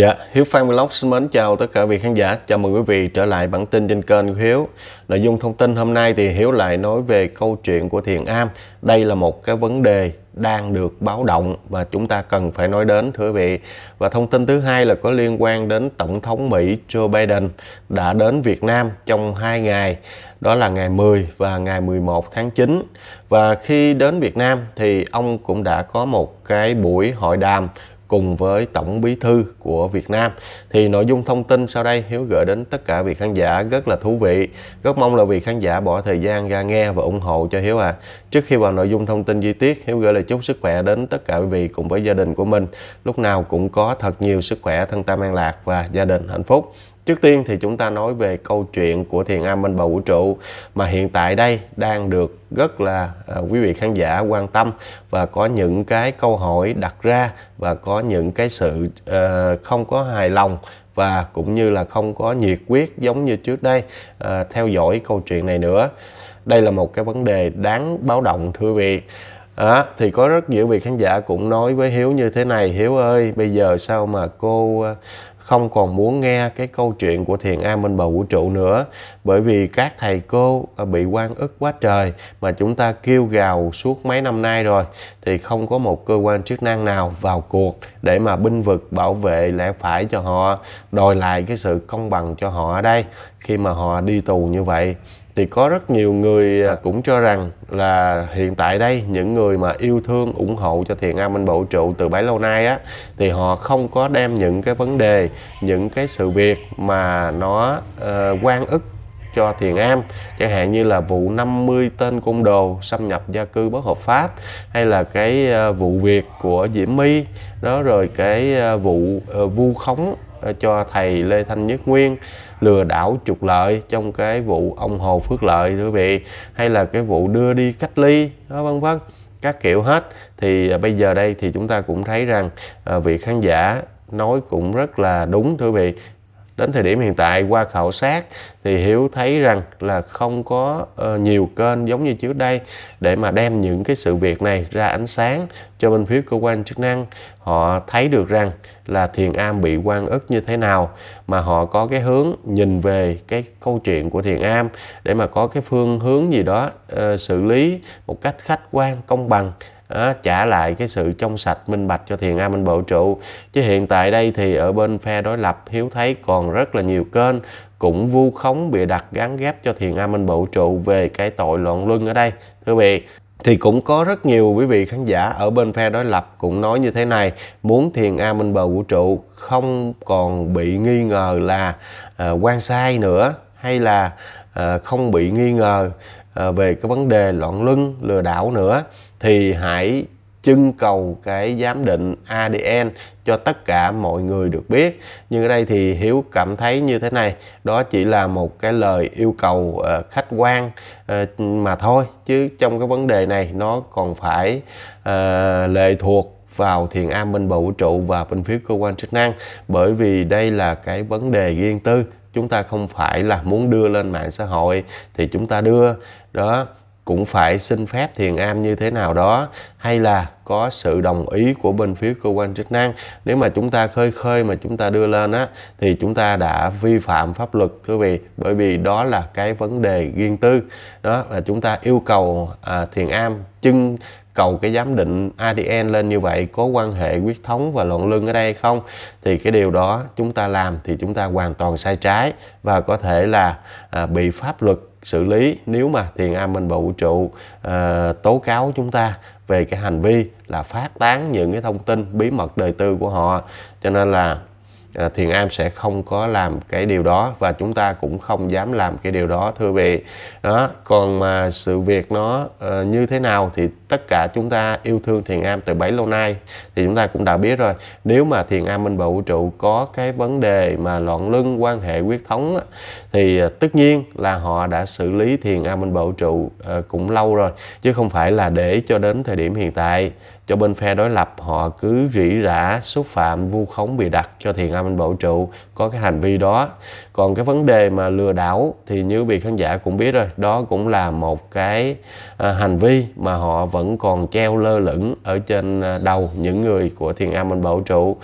Dạ, Hiếu Phan Vlog xin mến chào tất cả vị khán giả. Chào mừng quý vị trở lại bản tin trên kênh của Hiếu. Nội dung thông tin hôm nay thì Hiếu lại nói về câu chuyện của Thiền Am. Đây là một cái vấn đề đang được báo động và chúng ta cần phải nói đến thưa quý vị. Và thông tin thứ hai là có liên quan đến Tổng thống Mỹ Joe Biden đã đến Việt Nam trong hai ngày, đó là ngày 10 và ngày 11 tháng 9. Và khi đến Việt Nam thì ông cũng đã có một cái buổi hội đàm cùng với Tổng Bí thư của Việt Nam. Thì nội dung thông tin sau đây Hiếu gửi đến tất cả vị khán giả rất là thú vị. Rất mong là vị khán giả bỏ thời gian ra nghe và ủng hộ cho Hiếu à. Trước khi vào nội dung thông tin chi tiết, Hiếu gửi lời chúc sức khỏe đến tất cả quý vị cùng với gia đình của mình. Lúc nào cũng có thật nhiều sức khỏe, thân tâm an lạc và gia đình hạnh phúc. Trước tiên thì chúng ta nói về câu chuyện của thiền Am bên bầu vũ trụ mà hiện tại đây đang được rất là à, quý vị khán giả quan tâm và có những cái câu hỏi đặt ra và có những cái sự à, không có hài lòng và cũng như là không có nhiệt quyết giống như trước đây à, theo dõi câu chuyện này nữa. Đây là một cái vấn đề đáng báo động thưa vị. À, thì có rất nhiều vị khán giả cũng nói với Hiếu như thế này Hiếu ơi bây giờ sao mà cô không còn muốn nghe cái câu chuyện của thiền am bên bờ vũ trụ nữa bởi vì các thầy cô bị quan ức quá trời mà chúng ta kêu gào suốt mấy năm nay rồi thì không có một cơ quan chức năng nào vào cuộc để mà binh vực bảo vệ lẽ phải cho họ đòi lại cái sự công bằng cho họ ở đây khi mà họ đi tù như vậy thì có rất nhiều người à, cũng cho rằng là hiện tại đây những người mà yêu thương ủng hộ cho thiền am minh Bộ trụ từ bấy lâu nay á thì họ không có đem những cái vấn đề những cái sự việc mà nó uh, quan ức cho thiền am chẳng hạn như là vụ 50 tên côn đồ xâm nhập gia cư bất hợp pháp hay là cái ờ, vụ việc của diễm my đó rồi cái ờ, vụ vu khống Ờ, cho thầy Lê Thanh Nhất Nguyên lừa đảo trục lợi trong cái vụ ông Hồ Phước Lợi thưa quý vị hay là cái vụ đưa đi cách ly đó vân vân các kiểu hết thì ờ, bây giờ đây thì chúng ta cũng thấy rằng à, vị khán giả nói cũng rất là đúng thưa vị đến thời điểm hiện tại qua khảo sát thì hiếu thấy rằng là không có uh, nhiều kênh giống như trước đây để mà đem những cái sự việc này ra ánh sáng cho bên phía cơ quan chức năng họ thấy được rằng là thiền am bị quan ức như thế nào mà họ có cái hướng nhìn về cái câu chuyện của thiền am để mà có cái phương hướng gì đó uh, xử lý một cách khách quan công bằng đó, trả lại cái sự trong sạch minh bạch cho thiền a minh bộ trụ chứ hiện tại đây thì ở bên phe đối lập hiếu thấy còn rất là nhiều kênh cũng vu khống bị đặt gắn ghép cho thiền a minh bộ trụ về cái tội loạn luân ở đây thưa vị thì cũng có rất nhiều quý vị khán giả ở bên phe đối lập cũng nói như thế này muốn thiền a minh bờ vũ trụ không còn bị nghi ngờ là uh, quan sai nữa hay là uh, không bị nghi ngờ Ờ, về cái vấn đề loạn luân lừa đảo nữa thì hãy trưng cầu cái giám định ADN cho tất cả mọi người được biết nhưng ở đây thì hiếu cảm thấy như thế này đó chỉ là một cái lời yêu cầu ờ, khách quan ờ, mà thôi chứ trong cái vấn đề này nó còn phải lệ thuộc vào thiền am bên bầu vũ trụ và bên phía cơ quan chức năng bởi vì đây là cái vấn đề riêng tư chúng ta không phải là muốn đưa lên mạng xã hội thì chúng ta đưa đó cũng phải xin phép thiền am như thế nào đó hay là có sự đồng ý của bên phía cơ quan chức năng nếu mà chúng ta khơi khơi mà chúng ta đưa lên á thì chúng ta đã vi phạm pháp luật thưa vị bởi vì đó là cái vấn đề riêng tư đó và chúng ta yêu cầu à, thiền am chưng cầu cái giám định ADN lên như vậy có quan hệ huyết thống và loạn lưng ở đây không thì cái điều đó chúng ta làm thì chúng ta hoàn toàn sai trái và có thể là à, bị pháp luật xử lý nếu mà thiền Am minh và vũ trụ à, tố cáo chúng ta về cái hành vi là phát tán những cái thông tin bí mật đời tư của họ cho nên là À, thiền am sẽ không có làm cái điều đó và chúng ta cũng không dám làm cái điều đó thưa vị đó còn mà sự việc nó uh, như thế nào thì tất cả chúng ta yêu thương thiền am từ bấy lâu nay thì chúng ta cũng đã biết rồi nếu mà thiền am minh bầu vũ trụ có cái vấn đề mà loạn lưng quan hệ huyết thống thì ờ, tất nhiên là họ đã xử lý thiền Minh vũ trụ ờ, cũng lâu rồi chứ không phải là để cho đến thời điểm hiện tại cho bên phe đối lập họ cứ rỉ rả xúc phạm vu khống bị đặt cho thiền Minh vũ trụ có cái hành vi đó còn cái vấn đề mà lừa đảo thì như vị khán giả cũng biết rồi đó cũng là một cái ờ, hành vi mà họ vẫn còn treo lơ lửng ở trên đầu những người của thiền Minh vũ trụ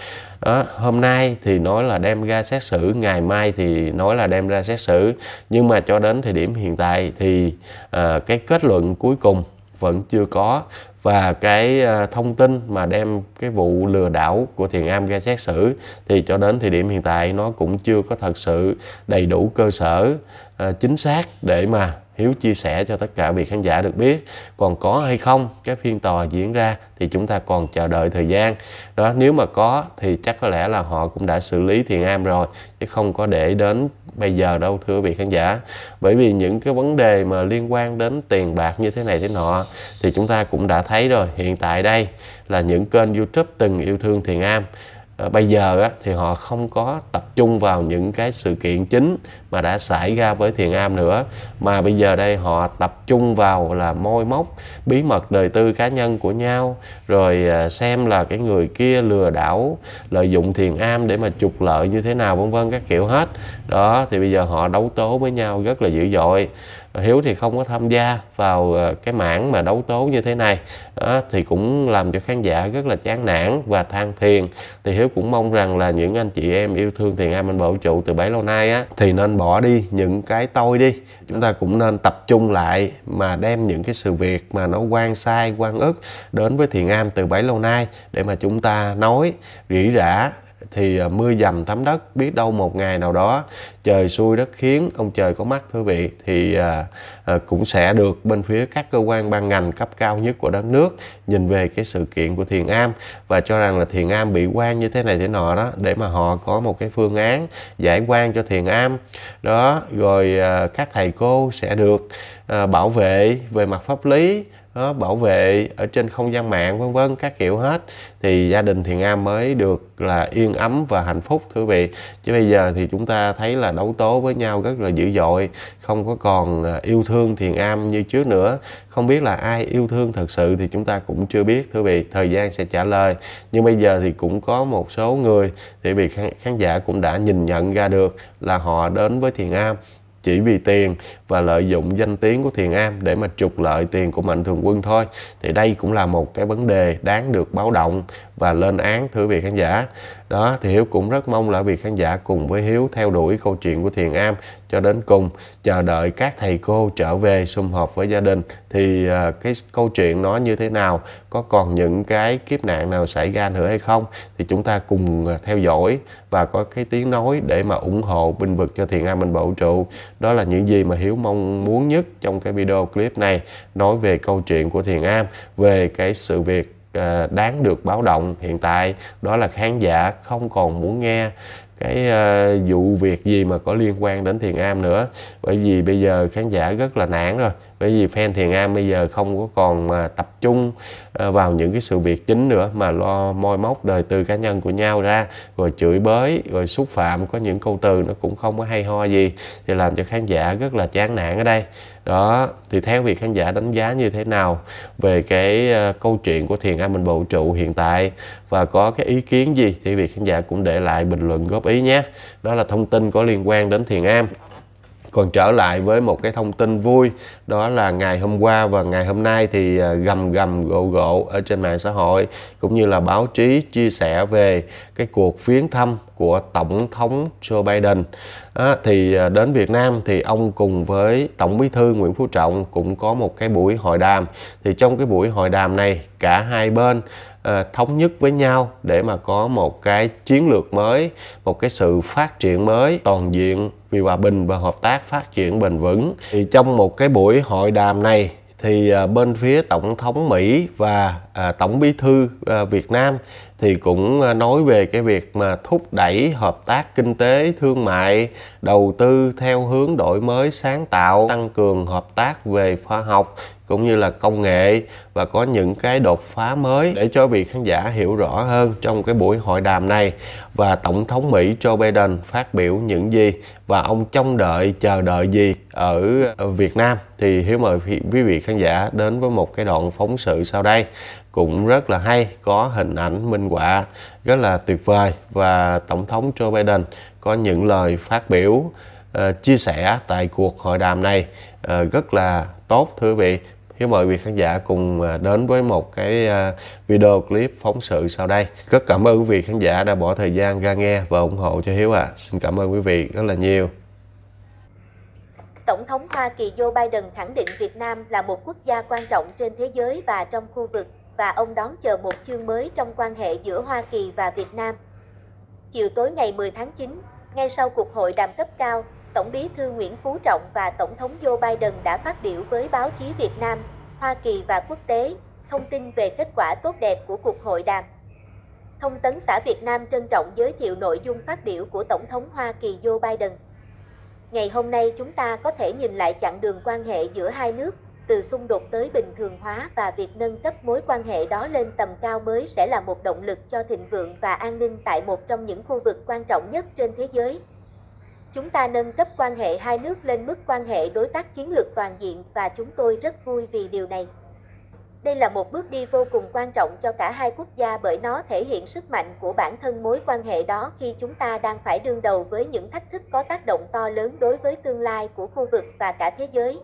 đó, hôm nay thì nói là đem ra xét xử ngày mai thì nói là đem ra xét xử nhưng mà cho đến thời điểm hiện tại thì à, cái kết luận cuối cùng vẫn chưa có và cái ờ, thông tin mà đem cái vụ lừa đảo của Thiền Am ra xét xử thì cho đến thời điểm hiện tại nó cũng chưa có thật sự đầy đủ cơ sở à, chính xác để mà Hiếu chia sẻ cho tất cả vị khán giả được biết còn có hay không cái phiên tòa diễn ra thì chúng ta còn chờ đợi thời gian đó nếu mà có thì chắc có lẽ là họ cũng đã xử lý thiền am rồi chứ không có để đến bây giờ đâu thưa vị khán giả bởi vì những cái vấn đề mà liên quan đến tiền bạc như thế này thế nọ thì chúng ta cũng đã thấy rồi hiện tại đây là những kênh youtube từng yêu thương thiền am Ờ, bây giờ thì họ không có tập trung vào những cái sự kiện chính mà đã xảy ra với thiền am nữa mà bây giờ đây họ tập trung vào là môi móc bí mật đời tư cá nhân của nhau rồi à, xem là cái người kia lừa đảo lợi dụng thiền am để mà trục lợi như thế nào vân vân các kiểu hết đó thì bây giờ họ đấu tố với nhau rất là dữ dội Hiếu thì không có tham gia vào ờ, cái mảng mà đấu tố như thế này đó, thì cũng làm cho khán giả rất là chán nản và than phiền thì Hiếu cũng mong rằng là những anh chị em yêu thương thiền am anh bảo trụ từ bấy lâu nay á thì nên bỏ đi những cái tôi đi chúng ta cũng nên tập trung lại mà đem những cái sự việc mà nó quan sai quan ức đến với thiền am từ bấy lâu nay để mà chúng ta nói rỉ rả thì à, mưa dầm thấm đất biết đâu một ngày nào đó trời xui đất khiến ông trời có mắt thưa vị thì à, à, cũng sẽ được bên phía các cơ quan ban ngành cấp cao nhất của đất nước nhìn về cái sự kiện của thiền am và cho rằng là thiền am bị quan như thế này thế nọ đó để mà họ có một cái phương án giải quan cho thiền am đó rồi các thầy cô sẽ được bảo vệ về mặt pháp lý đó, bảo vệ ở trên không gian mạng vân vân các kiểu hết thì gia đình thiền am mới được là yên ấm và hạnh phúc thưa quý vị chứ bây giờ thì chúng ta thấy là đấu tố với nhau rất là dữ dội không có còn à, yêu thương thiền am như trước nữa không biết là ai yêu thương thật sự thì chúng ta cũng chưa biết thưa vị thời gian sẽ trả lời nhưng bây giờ thì cũng có một số người thì vị khán, khán giả cũng đã nhìn nhận ra được là họ đến với thiền am chỉ vì tiền và lợi dụng danh tiếng của Thiền Am để mà trục lợi tiền của Mạnh Thường Quân thôi thì đây cũng là một cái vấn đề đáng được báo động và lên án thưa vị khán giả đó thì hiếu cũng rất mong là việc khán giả cùng với hiếu theo đuổi câu chuyện của thiền am cho đến cùng chờ đợi các thầy cô trở về sum họp với gia đình thì à, cái câu chuyện nó như thế nào có còn những cái kiếp nạn nào xảy ra nữa hay không thì chúng ta cùng à, theo dõi và có cái tiếng nói để mà ủng hộ binh vực cho thiền am mình vũ trụ đó là những gì mà hiếu mong muốn nhất trong cái video clip này nói về câu chuyện của thiền am về cái sự việc Ờ, đáng được báo động hiện tại đó là khán giả không còn muốn nghe cái uh, vụ việc gì mà có liên quan đến thiền am nữa bởi vì bây giờ khán giả rất là nản rồi bởi vì fan Thiền Am bây giờ không có còn mà tập trung ờ, vào những cái sự việc chính nữa mà lo moi móc đời tư cá nhân của nhau ra rồi chửi bới rồi xúc phạm có những câu từ nó cũng không có hay ho gì thì làm cho khán giả rất là chán nản ở đây đó thì theo việc khán giả đánh giá như thế nào về cái ờ, câu chuyện của thiền an bình bầu trụ hiện tại và có cái ý kiến gì thì việc khán giả cũng để lại bình luận góp ý nhé đó là thông tin có liên quan đến thiền am còn trở lại với một cái thông tin vui đó là ngày hôm qua và ngày hôm nay thì à, gầm gầm gộ gộ ở trên mạng xã hội cũng như là báo chí chia sẻ về cái cuộc viếng thăm của tổng thống Joe Biden à, thì đến Việt Nam thì ông cùng với tổng bí thư Nguyễn Phú Trọng cũng có một cái buổi hội đàm thì trong cái buổi hội đàm này cả hai bên à, thống nhất với nhau để mà có một cái chiến lược mới một cái sự phát triển mới toàn diện vì hòa bình và hợp tác phát triển bền vững. Thì trong một cái buổi hội đàm này thì à, bên phía tổng thống Mỹ và à, tổng bí thư à, Việt Nam thì cũng nói về cái việc mà thúc đẩy hợp tác kinh tế thương mại đầu tư theo hướng đổi mới sáng tạo tăng cường hợp tác về khoa học cũng như là công nghệ và có những cái đột phá mới để cho vị khán giả hiểu rõ hơn trong cái buổi hội đàm này và tổng thống Mỹ Joe Biden phát biểu những gì và ông trông đợi chờ đợi gì ở Việt Nam thì hiếu mời quý vị khán giả đến với một cái đoạn phóng sự sau đây cũng rất là hay có hình ảnh minh họa rất là tuyệt vời và tổng thống Joe Biden có những lời phát biểu uh, chia sẻ tại cuộc hội đàm này uh, rất là tốt thưa quý vị với mời quý khán giả cùng à, đến với một cái à, video clip phóng sự sau đây. Rất cảm ơn quý vị khán giả đã bỏ thời gian ra nghe và ủng hộ cho Hiếu à. Xin cảm ơn quý vị rất là nhiều. Tổng thống Hoa Kỳ Joe Biden khẳng định Việt Nam là một quốc gia quan trọng trên thế giới và trong khu vực và ông đón chờ một chương mới trong quan hệ giữa Hoa Kỳ và Việt Nam. Chiều tối ngày 10 tháng 9, ngay sau cuộc hội đàm cấp cao, Tổng bí thư Nguyễn Phú Trọng và Tổng thống Joe Biden đã phát biểu với báo chí Việt Nam, Hoa Kỳ và quốc tế, thông tin về kết quả tốt đẹp của cuộc hội đàm. Thông tấn xã Việt Nam trân trọng giới thiệu nội dung phát biểu của Tổng thống Hoa Kỳ Joe Biden. Ngày hôm nay chúng ta có thể nhìn lại chặng đường quan hệ giữa hai nước, từ xung đột tới bình thường hóa và việc nâng cấp mối quan hệ đó lên tầm cao mới sẽ là một động lực cho thịnh vượng và an ninh tại một trong những khu vực quan trọng nhất trên thế giới. Chúng ta nâng cấp quan hệ hai nước lên mức quan hệ đối tác chiến lược toàn diện và chúng tôi rất vui vì điều này. Đây là một bước đi vô cùng quan trọng cho cả hai quốc gia bởi nó thể hiện sức mạnh của bản thân mối quan hệ đó khi chúng ta đang phải đương đầu với những thách thức có tác động to lớn đối với tương lai của khu vực và cả thế giới.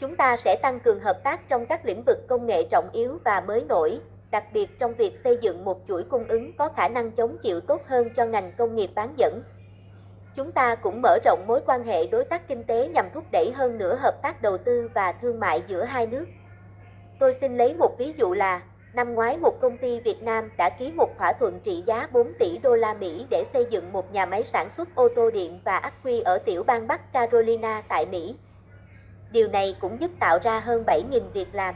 Chúng ta sẽ tăng cường hợp tác trong các lĩnh vực công nghệ trọng yếu và mới nổi, đặc biệt trong việc xây dựng một chuỗi cung ứng có khả năng chống chịu tốt hơn cho ngành công nghiệp bán dẫn chúng ta cũng mở rộng mối quan hệ đối tác kinh tế nhằm thúc đẩy hơn nữa hợp tác đầu tư và thương mại giữa hai nước. Tôi xin lấy một ví dụ là, năm ngoái một công ty Việt Nam đã ký một thỏa thuận trị giá 4 tỷ đô la Mỹ để xây dựng một nhà máy sản xuất ô tô điện và ắc quy ở tiểu bang Bắc Carolina tại Mỹ. Điều này cũng giúp tạo ra hơn 7.000 việc làm.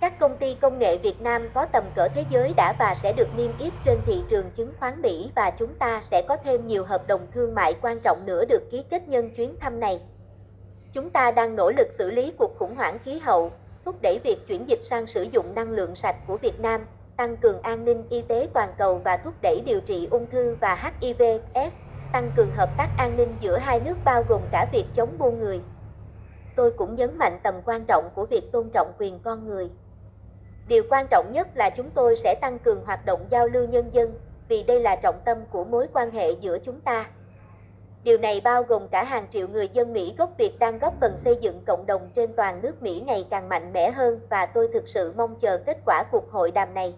Các công ty công nghệ Việt Nam có tầm cỡ thế giới đã và sẽ được niêm yết trên thị trường chứng khoán Mỹ và chúng ta sẽ có thêm nhiều hợp đồng thương mại quan trọng nữa được ký kết nhân chuyến thăm này. Chúng ta đang nỗ lực xử lý cuộc khủng hoảng khí hậu, thúc đẩy việc chuyển dịch sang sử dụng năng lượng sạch của Việt Nam, tăng cường an ninh y tế toàn cầu và thúc đẩy điều trị ung thư và HIV/AIDS, tăng cường hợp tác an ninh giữa hai nước bao gồm cả việc chống buôn người. Tôi cũng nhấn mạnh tầm quan trọng của việc tôn trọng quyền con người. Điều quan trọng nhất là chúng tôi sẽ tăng cường hoạt động giao lưu nhân dân, vì đây là trọng tâm của mối quan hệ giữa chúng ta. Điều này bao gồm cả hàng triệu người dân Mỹ gốc Việt đang góp phần xây dựng cộng đồng trên toàn nước Mỹ ngày càng mạnh mẽ hơn và tôi thực sự mong chờ kết quả cuộc hội đàm này.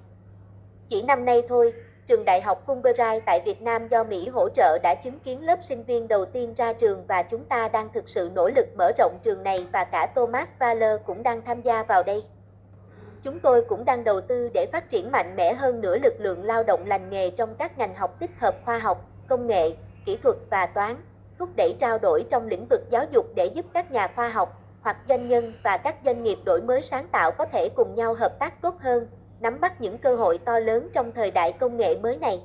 Chỉ năm nay thôi, trường đại học Fulbright tại Việt Nam do Mỹ hỗ trợ đã chứng kiến lớp sinh viên đầu tiên ra trường và chúng ta đang thực sự nỗ lực mở rộng trường này và cả Thomas Valer cũng đang tham gia vào đây chúng tôi cũng đang đầu tư để phát triển mạnh mẽ hơn nữa lực lượng lao động lành nghề trong các ngành học tích hợp khoa học, công nghệ, kỹ thuật và toán, thúc đẩy trao đổi trong lĩnh vực giáo dục để giúp các nhà khoa học hoặc doanh nhân và các doanh nghiệp đổi mới sáng tạo có thể cùng nhau hợp tác tốt hơn, nắm bắt những cơ hội to lớn trong thời đại công nghệ mới này.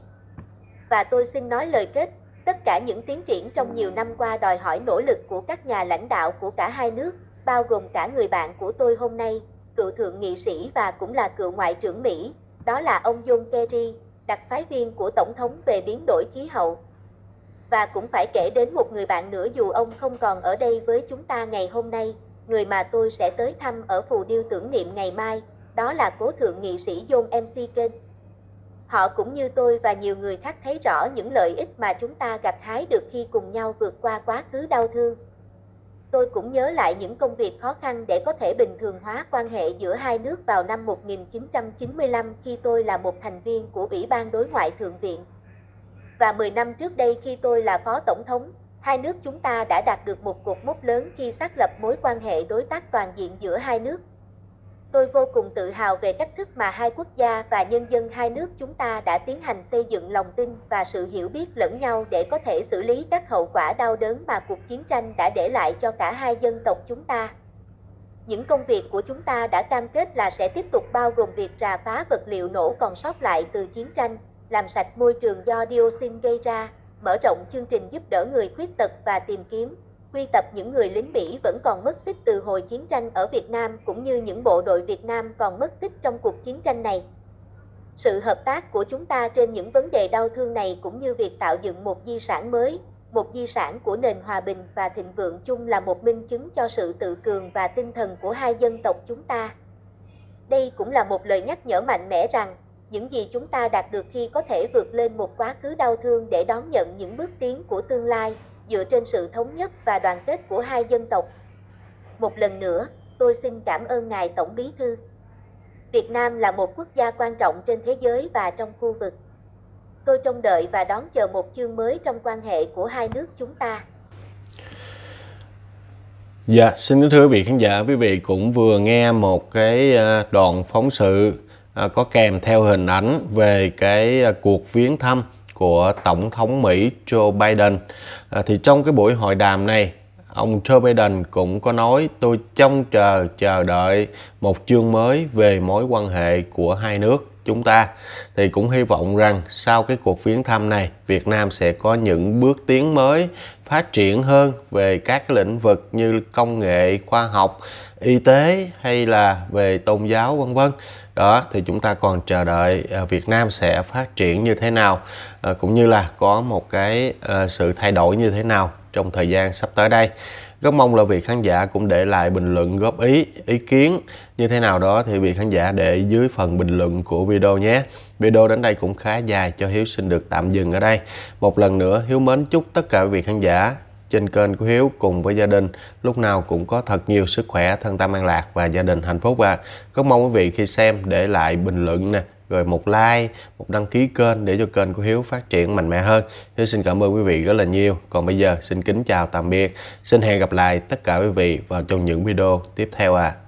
Và tôi xin nói lời kết, tất cả những tiến triển trong nhiều năm qua đòi hỏi nỗ lực của các nhà lãnh đạo của cả hai nước, bao gồm cả người bạn của tôi hôm nay, cựu thượng nghị sĩ và cũng là cựu ngoại trưởng Mỹ, đó là ông John Kerry, đặc phái viên của Tổng thống về biến đổi khí hậu. Và cũng phải kể đến một người bạn nữa dù ông không còn ở đây với chúng ta ngày hôm nay, người mà tôi sẽ tới thăm ở phù điêu tưởng niệm ngày mai, đó là cố thượng nghị sĩ John MC Kênh. Họ cũng như tôi và nhiều người khác thấy rõ những lợi ích mà chúng ta gặt hái được khi cùng nhau vượt qua quá khứ đau thương tôi cũng nhớ lại những công việc khó khăn để có thể bình thường hóa quan hệ giữa hai nước vào năm 1995 khi tôi là một thành viên của Ủy ban Đối ngoại Thượng viện. Và 10 năm trước đây khi tôi là Phó Tổng thống, hai nước chúng ta đã đạt được một cuộc mốc lớn khi xác lập mối quan hệ đối tác toàn diện giữa hai nước. Tôi vô cùng tự hào về cách thức mà hai quốc gia và nhân dân hai nước chúng ta đã tiến hành xây dựng lòng tin và sự hiểu biết lẫn nhau để có thể xử lý các hậu quả đau đớn mà cuộc chiến tranh đã để lại cho cả hai dân tộc chúng ta. Những công việc của chúng ta đã cam kết là sẽ tiếp tục bao gồm việc rà phá vật liệu nổ còn sót lại từ chiến tranh, làm sạch môi trường do dioxin gây ra, mở rộng chương trình giúp đỡ người khuyết tật và tìm kiếm, quy tập những người lính Mỹ vẫn còn mất tích từ hồi chiến tranh ở Việt Nam cũng như những bộ đội Việt Nam còn mất tích trong cuộc chiến tranh này. Sự hợp tác của chúng ta trên những vấn đề đau thương này cũng như việc tạo dựng một di sản mới, một di sản của nền hòa bình và thịnh vượng chung là một minh chứng cho sự tự cường và tinh thần của hai dân tộc chúng ta. Đây cũng là một lời nhắc nhở mạnh mẽ rằng, những gì chúng ta đạt được khi có thể vượt lên một quá khứ đau thương để đón nhận những bước tiến của tương lai dựa trên sự thống nhất và đoàn kết của hai dân tộc. Một lần nữa, tôi xin cảm ơn Ngài Tổng Bí Thư. Việt Nam là một quốc gia quan trọng trên thế giới và trong khu vực. Tôi trông đợi và đón chờ một chương mới trong quan hệ của hai nước chúng ta. Dạ, xin kính thưa quý vị khán giả, quý vị cũng vừa nghe một cái à, đoạn phóng sự à, có kèm theo hình ảnh về cái à, cuộc viếng thăm của Tổng thống Mỹ Joe Biden. À, thì trong cái buổi hội đàm này, ông Joe Biden cũng có nói tôi trông chờ chờ đợi một chương mới về mối quan hệ của hai nước chúng ta thì cũng hy vọng rằng sau cái cuộc viếng thăm này Việt Nam sẽ có những bước tiến mới phát triển hơn về các lĩnh vực như công nghệ khoa học y tế hay là về tôn giáo vân vân đó thì chúng ta còn chờ đợi à, Việt Nam sẽ phát triển như thế nào à, cũng như là có một cái à, sự thay đổi như thế nào trong thời gian sắp tới đây rất mong là vị khán giả cũng để lại bình luận góp ý ý kiến như thế nào đó thì vị khán giả để dưới phần bình luận của video nhé video đến đây cũng khá dài cho hiếu xin được tạm dừng ở đây một lần nữa hiếu mến chúc tất cả vị khán giả trên kênh của Hiếu cùng với gia đình lúc nào cũng có thật nhiều sức khỏe, thân tâm an lạc và gia đình hạnh phúc và À. Rất mong quý vị khi xem để lại bình luận nè, rồi một like, một đăng ký kênh để cho kênh của Hiếu phát triển mạnh mẽ hơn. Hiếu xin cảm ơn quý vị rất là nhiều. Còn bây giờ xin kính chào tạm biệt. Xin hẹn gặp lại tất cả quý vị vào trong những video tiếp theo ạ. À.